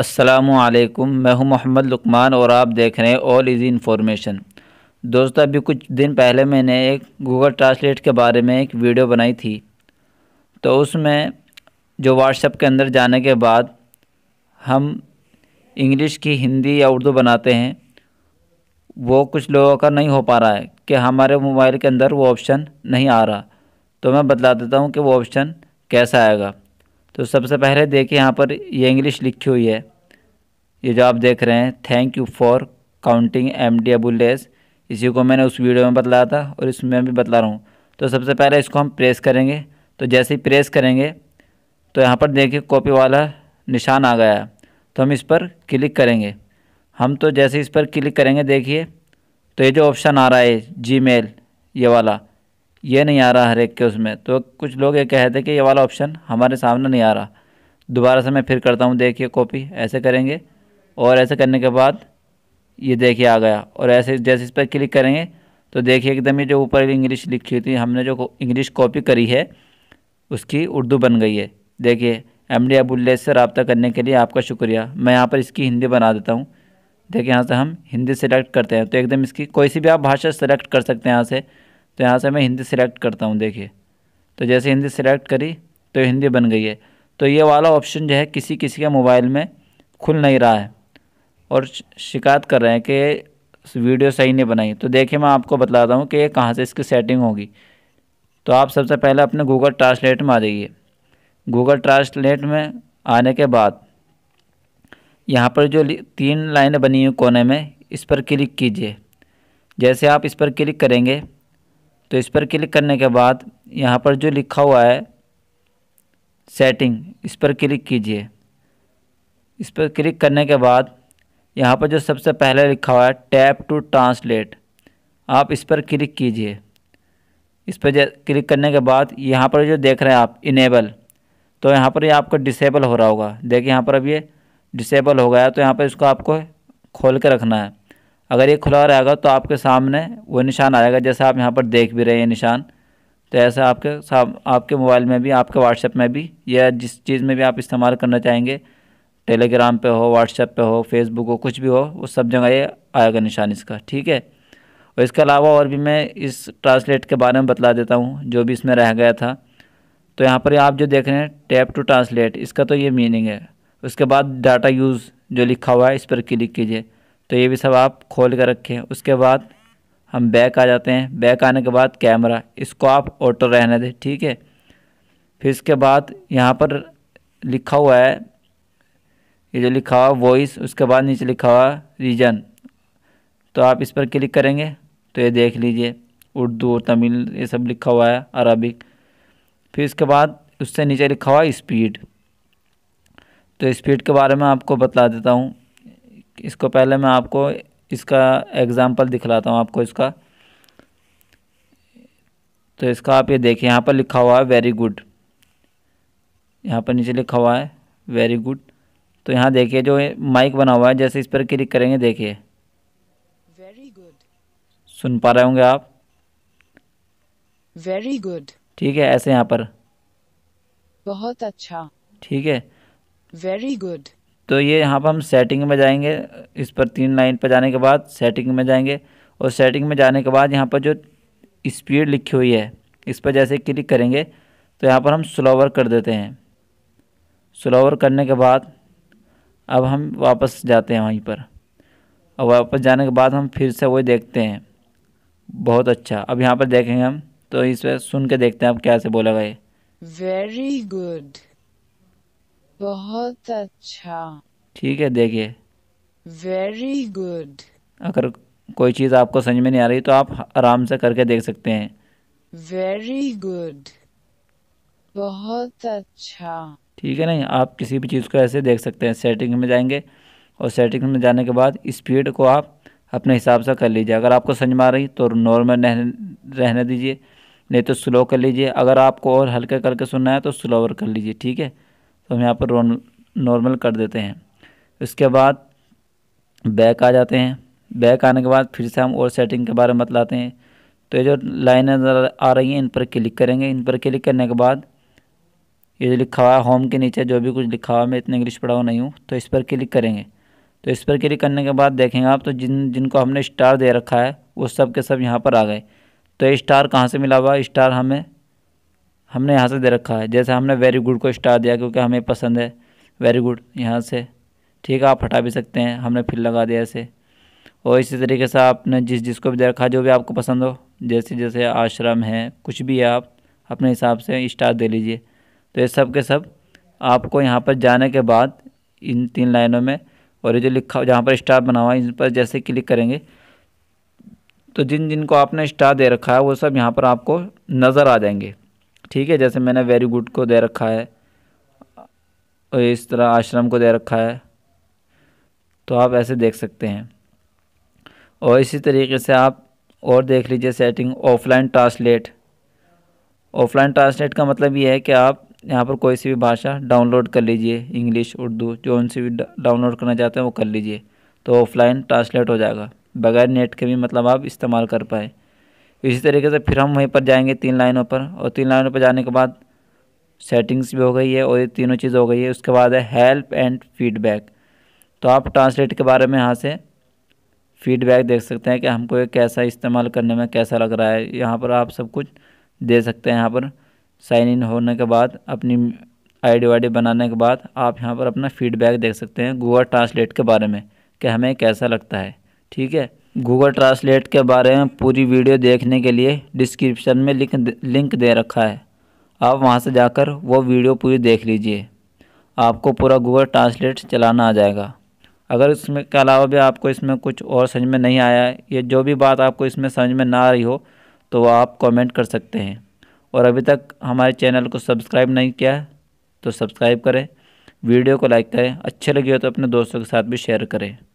असलकम मैं हूं मोहम्मद लुकमान और आप देख रहे हैं ऑल इजी इन्फॉर्मेशन दोस्तों अभी कुछ दिन पहले मैंने एक गूगल ट्रांसलेट के बारे में एक वीडियो बनाई थी तो उसमें जो व्हाट्सएप के अंदर जाने के बाद हम इंग्लिश की हिंदी या उर्दू बनाते हैं वो कुछ लोगों का नहीं हो पा रहा है कि हमारे मोबाइल के अंदर वो ऑप्शन नहीं आ रहा तो मैं बता देता हूँ कि वो ऑप्शन कैसा आएगा तो सबसे पहले देखिए यहाँ पर ये इंग्लिश लिखी हुई है ये जो आप देख रहे हैं thank you for counting M D अबुलेस इसी को मैंने उस वीडियो में बतलाया था और इसमें भी बतला रहा हूँ तो सबसे पहले इसको हम प्रेस करेंगे तो जैसे ही प्रेस करेंगे तो यहाँ पर देखिए कॉपी वाला निशान आ गया तो हम इस पर क्लिक करेंगे हम तो जैसे इस पर क्लिक करेंगे देखिए तो ये जो ऑप्शन आ रहा है जी मेल ये वाला ये नहीं आ रहा हर एक के उसमें तो कुछ लोग ये कह रहे थे कि ये वाला ऑप्शन हमारे सामने नहीं आ रहा दोबारा से मैं फिर करता हूँ देखिए कॉपी ऐसे करेंगे और ऐसे करने के बाद ये देखिए आ गया और ऐसे जैसे इस पर क्लिक करेंगे तो देखिए एकदम ये जो ऊपर इंग्लिश लिखी हुई थी हमने जो इंग्लिश कॉपी करी है उसकी उर्दू बन गई है देखिए एम डी अबुल्ले से रबता करने के लिए आपका शुक्रिया मैं यहाँ पर इसकी हिंदी बना देता हूँ देखिए यहाँ से हम हिंदी सेलेक्ट करते हैं तो एकदम इसकी कोई सी भी आप भाषा सेलेक्ट कर सकते हैं यहाँ से तो यहाँ से मैं हिंदी सिलेक्ट करता हूँ देखिए तो जैसे हिंदी सिलेक्ट करी तो हिंदी बन गई है तो ये वाला ऑप्शन जो है किसी किसी के मोबाइल में खुल नहीं रहा है और शिकायत कर रहे हैं कि वीडियो सही नहीं बनाई तो देखिए मैं आपको बताता हूँ कि ये कहाँ से इसकी सेटिंग होगी तो आप सबसे पहले अपने गूगल ट्रांसलेट में आ जाइए गूगल ट्रांसलेट में आने के बाद यहाँ पर जो तीन लाइनें बनी हुई कोने में इस पर क्लिक कीजिए जैसे आप इस पर क्लिक करेंगे तो इस पर क्लिक करने के बाद यहाँ पर जो लिखा हुआ है सेटिंग इस पर क्लिक कीजिए इस पर क्लिक करने के बाद यहाँ पर जो सबसे पहले लिखा हुआ है टैप टू ट्रांसलेट आप इस पर क्लिक कीजिए इस पर क्लिक करने के बाद यहाँ पर जो देख रहे हैं आप इनेबल तो यहाँ पर ये यह आपको डिसेबल हो रहा होगा देखिए यहाँ पर अब ये डिसेबल हो गया तो यहाँ पर इसको आपको खोल के रखना है अगर ये खुला रहेगा तो आपके सामने वो निशान आएगा जैसे आप यहाँ पर देख भी रहे हैं निशान तो ऐसा आपके साम आपके मोबाइल में भी आपके व्हाट्सएप में भी या जिस चीज़ में भी आप इस्तेमाल करना चाहेंगे टेलीग्राम पे हो व्हाट्सएप पे हो फेसबुक हो कुछ भी हो वो सब जगह ये आएगा निशान इसका ठीक है और इसके अलावा और भी मैं इस ट्रांसलेट के बारे में बतला देता हूँ जो भी इसमें रह गया था तो यहाँ पर आप जो देख रहे हैं टैप टू ट्रांसलेट इसका तो ये मीनिंग है उसके बाद डाटा यूज़ जो लिखा हुआ है इस पर क्लिक कीजिए तो ये भी सब आप खोल कर रखें उसके बाद हम बैक आ जाते हैं बैक आने के बाद कैमरा इसको आप ऑटो रहने दें ठीक है फिर इसके बाद यहाँ पर लिखा हुआ है ये जो लिखा हुआ वॉइस उसके बाद नीचे लिखा हुआ रीजन तो आप इस पर क्लिक करेंगे तो ये देख लीजिए उर्दू और तमिल ये सब लिखा हुआ है अरबिक फिर इसके बाद उससे नीचे लिखा हुआ स्पीड तो स्पीड के बारे में आपको बता देता हूँ इसको पहले मैं आपको इसका एग्ज़ाम्पल दिखलाता हूँ आपको इसका तो इसका आप ये देखिए यहाँ पर लिखा हुआ है वेरी गुड यहाँ पर नीचे लिखा हुआ है वेरी गुड तो यहाँ देखिए जो माइक बना हुआ है जैसे इस पर क्लिक करेंगे देखिए वेरी गुड सुन पा रहे होंगे आप वेरी गुड ठीक है ऐसे यहाँ पर बहुत अच्छा ठीक है वेरी गुड तो ये यहाँ पर हम सेटिंग में जाएंगे इस पर तीन लाइन पर जाने के बाद सेटिंग में जाएंगे और सेटिंग में जाने के बाद यहाँ पर जो स्पीड लिखी हुई है इस पर जैसे क्लिक करेंगे तो यहाँ पर हम स्लोवर कर देते हैं स्लोवर करने के बाद अब हम वापस जाते हैं वहीं पर और वापस जाने के बाद हम फिर से वही देखते हैं बहुत अच्छा अब यहाँ पर देखेंगे हम तो इस पर सुन के देखते हैं अब कैसे बोला गया वेरी गुड बहुत अच्छा ठीक है देखिए वेरी गुड अगर कोई चीज़ आपको समझ में नहीं आ रही तो आप आराम से करके देख सकते हैं वेरी गुड बहुत अच्छा ठीक है नहीं आप किसी भी चीज़ को ऐसे देख सकते हैं सेटिंग में जाएंगे और सेटिंग में जाने के बाद स्पीड को आप अपने हिसाब से कर लीजिए अगर आपको समझ में आ रही तो नॉर्मल रहने दीजिए नहीं तो स्लो कर लीजिए अगर आपको और हल्के करके सुनना है तो स्लोवर कर लीजिए ठीक है तो हम यहाँ पर नॉर्मल कर देते हैं उसके बाद बैक आ जाते हैं बैक आने के बाद फिर से हम और सेटिंग के बारे में बतलाते हैं तो ये जो लाइन नज़र आ रही हैं इन पर क्लिक करेंगे इन पर क्लिक करने के बाद ये जो लिखा हुआ है होम के नीचे जो भी कुछ लिखा हुआ है मैं इतने इंग्लिश पढ़ा हुआ नहीं हूँ तो इस पर क्लिक करेंगे तो इस पर क्लिक करने के बाद देखेंगे आप तो जिन जिनको हमने स्टार दे रखा है वो सब के सब यहाँ पर आ गए तो ये स्टार कहाँ से मिला हुआ स्टार हमें हमने यहाँ से दे रखा है जैसे हमने वेरी गुड को स्टार दिया क्योंकि हमें पसंद है वेरी गुड यहाँ से ठीक है आप हटा भी सकते हैं हमने फिर लगा दिया ऐसे और इसी तरीके से आपने जिस जिसको भी दे रखा जो भी आपको पसंद हो जैसे जैसे आश्रम है कुछ भी है आप अपने हिसाब से स्टार दे लीजिए तो ये सब के सब आपको यहाँ पर जाने के बाद इन तीन लाइनों में और ये जो लिखा जहाँ पर स्टार बना हुआ है इन पर जैसे क्लिक करेंगे तो जिन जिनको आपने स्टार दे रखा है वो सब यहाँ पर आपको नज़र आ जाएंगे ठीक है जैसे मैंने वेरी गुड को दे रखा है और इस तरह आश्रम को दे रखा है तो आप ऐसे देख सकते हैं और इसी तरीके से आप और देख लीजिए setting offline translate offline translate का मतलब ये है कि आप यहाँ पर कोई सी भी भाषा डाउनलोड कर लीजिए इंग्लिश उर्दू जो उनसे भी डाउनलोड करना चाहते हैं वो कर लीजिए तो ऑफलाइन ट्रांसलेट हो जाएगा बगैर नेट के भी मतलब आप इस्तेमाल कर पाए इसी तरीके से फिर हम वहीं पर जाएंगे तीन लाइनों पर और तीन लाइनों पर जाने के बाद सेटिंग्स भी हो गई है और ये तीनों चीज़ हो गई है उसके बाद है हेल्प एंड फीडबैक तो आप ट्रांसलेट के बारे में यहाँ से फीडबैक देख सकते हैं कि हमको ये कैसा इस्तेमाल करने में कैसा लग रहा है यहाँ पर आप सब कुछ दे सकते हैं यहाँ पर साइन इन होने के बाद अपनी आईडी डी बनाने के बाद आप यहाँ पर अपना फीडबैक देख सकते हैं गूगल ट्रांसलेट के बारे में कि हमें कैसा लगता है ठीक है गूगल ट्रांसलेट के बारे में पूरी वीडियो देखने के लिए डिस्क्रिप्शन में लिंक लिंक दे रखा है आप वहां से जाकर वो वीडियो पूरी देख लीजिए आपको पूरा गूगल ट्रांसलेट चलाना आ जाएगा अगर इसमें के अलावा भी आपको इसमें कुछ और समझ में नहीं आया या जो भी बात आपको इसमें समझ में ना आ रही हो तो वह आप कॉमेंट कर सकते हैं और अभी तक हमारे चैनल को सब्सक्राइब नहीं किया है तो सब्सक्राइब करें वीडियो को लाइक करें अच्छे लगे हो तो अपने दोस्तों के साथ भी शेयर करें